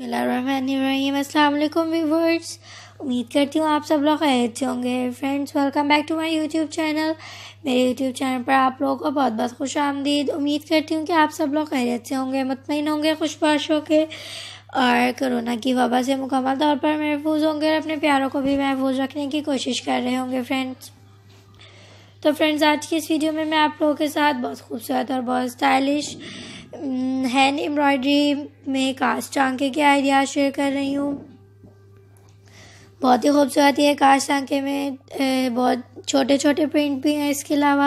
अस्सलाम व्यूवर्स उम्मीद करती हूँ आप सब लोग खैर से होंगे friends welcome back to my YouTube channel मेरे यूट्यूब चैनल पर आप लोगों को बहुत बहुत खुश आमदीद उम्मीद करती हूँ कि आप सब लोग खैरियत से होंगे मुतमिन होंगे खुशबाश होंगे और कोरोना की वबा से मुकम्मल तौर पर महफूज होंगे और अपने प्यारों को भी महफूज रखने की कोशिश कर रहे होंगे फ्रेंड्स तो फ्रेंड्स आज की इस वीडियो में मैं आप लोगों के साथ बहुत खूबसूरत और बहुत स्टाइलिश हम्म, हैंड एम्ब्रॉयडरी में कास्ट टांके के आइडियाज़ शेयर कर रही हूँ बहुत ही खूबसूरत है कास्ट टांके में बहुत छोटे छोटे प्रिंट भी हैं इसके अलावा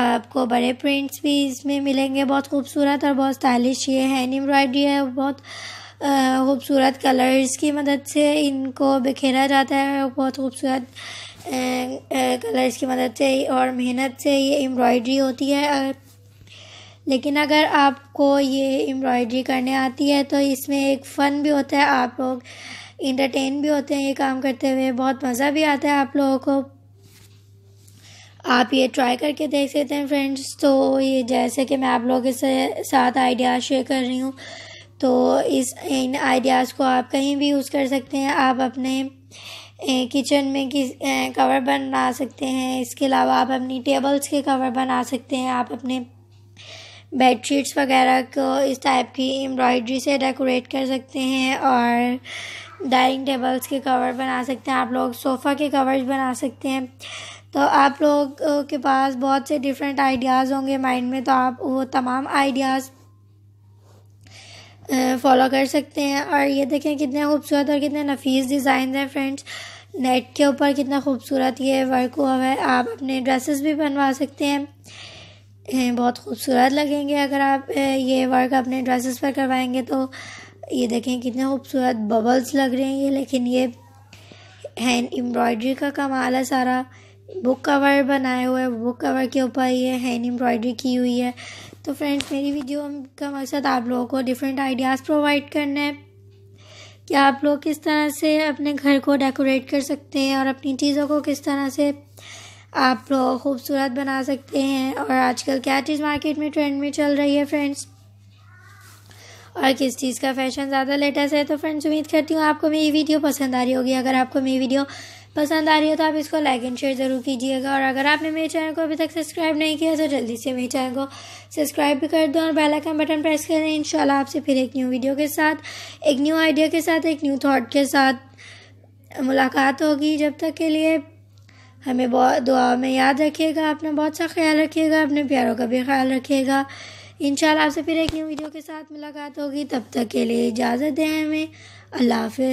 आपको बड़े प्रिंट्स भी इसमें मिलेंगे बहुत खूबसूरत और बहुत स्टाइलिश ये हैंड एम्ब्रॉयडरी है बहुत खूबसूरत कलर्स की मदद से इनको बिखेरा जाता है और बहुत खूबसूरत कलर्स की मदद से और मेहनत से ये एम्ब्रॉयडरी होती है लेकिन अगर आपको ये एम्ब्रॉयडरी करने आती है तो इसमें एक फ़न भी होता है आप लोग इंटरटेन भी होते हैं ये काम करते हुए बहुत मज़ा भी आता है आप लोगों को आप ये ट्राई करके देख सकते हैं फ्रेंड्स तो ये जैसे कि मैं आप लोगों के से साथ आइडियाज़ शेयर कर रही हूँ तो इस इन आइडियाज़ को आप कहीं भी यूज़ कर सकते हैं आप अपने किचन में किस कवर बना सकते हैं इसके अलावा आप अपनी टेबल्स के कवर बना सकते हैं आप अपने बेड शीट्स वगैरह को इस टाइप की एम्ब्रॉयड्री से डेकोरेट कर सकते हैं और डाइनिंग टेबल्स के कवर बना सकते हैं आप लोग सोफ़ा के कवर्स बना सकते हैं तो आप लोग के पास बहुत से डिफरेंट आइडियाज़ होंगे माइंड में तो आप वो तमाम आइडियाज़ फॉलो कर सकते हैं और ये देखें कितने खूबसूरत और कितने नफीस डिज़ाइन हैं फ्रेंड्स नेट के ऊपर कितना खूबसूरत ये वर्क हुआ है आप अपने ड्रेसेस भी बनवा सकते हैं बहुत खूबसूरत लगेंगे अगर आप ये वर्क अपने ड्रेसेस पर करवाएंगे तो ये देखें कितने खूबसूरत बबल्स लग रहे हैं ये लेकिन ये हैंड एम्ब्रॉयडरी का कमाल है सारा बुक कवर बनाए हुए है बुक कवर के ऊपर ये हैंड एम्ब्रॉयडरी की हुई है तो फ्रेंड्स मेरी वीडियो का मकसद आप लोगों को डिफरेंट आइडियाज़ प्रोवाइड करना है कि आप लोग किस तरह से अपने घर को डेकोरेट कर सकते हैं और अपनी चीज़ों को किस तरह से आप खूबसूरत बना सकते हैं और आजकल क्या चीज़ मार्केट में ट्रेंड में चल रही है फ्रेंड्स और किस चीज़ का फैशन ज़्यादा लेटेस्ट है तो फ्रेंड्स उम्मीद करती हूँ आपको मेरी वीडियो पसंद आ रही होगी अगर आपको मेरी वीडियो पसंद आ रही हो तो आप इसको लाइक एंड शेयर ज़रूर कीजिएगा और अगर आपने मेरे चैनल को अभी तक सब्सक्राइब नहीं किया तो जल्दी से मेरे चैनल को सब्सक्राइब भी कर दो और बेल आइकन बटन प्रेस करें इंशाल्लाह आपसे फिर एक न्यू वीडियो के साथ एक न्यू आइडिया के साथ एक न्यू थॉट के साथ मुलाकात होगी जब तक के लिए हमें बहुत दुआ में याद रखिएगा अपना बहुत सा ख्याल रखिएगा अपने प्यारों का भी ख्याल रखिएगा इन आपसे फिर एक न्यू वीडियो के साथ मुलाकात होगी तब तक के लिए इजाज़त दें हमें अल्लाह हाफि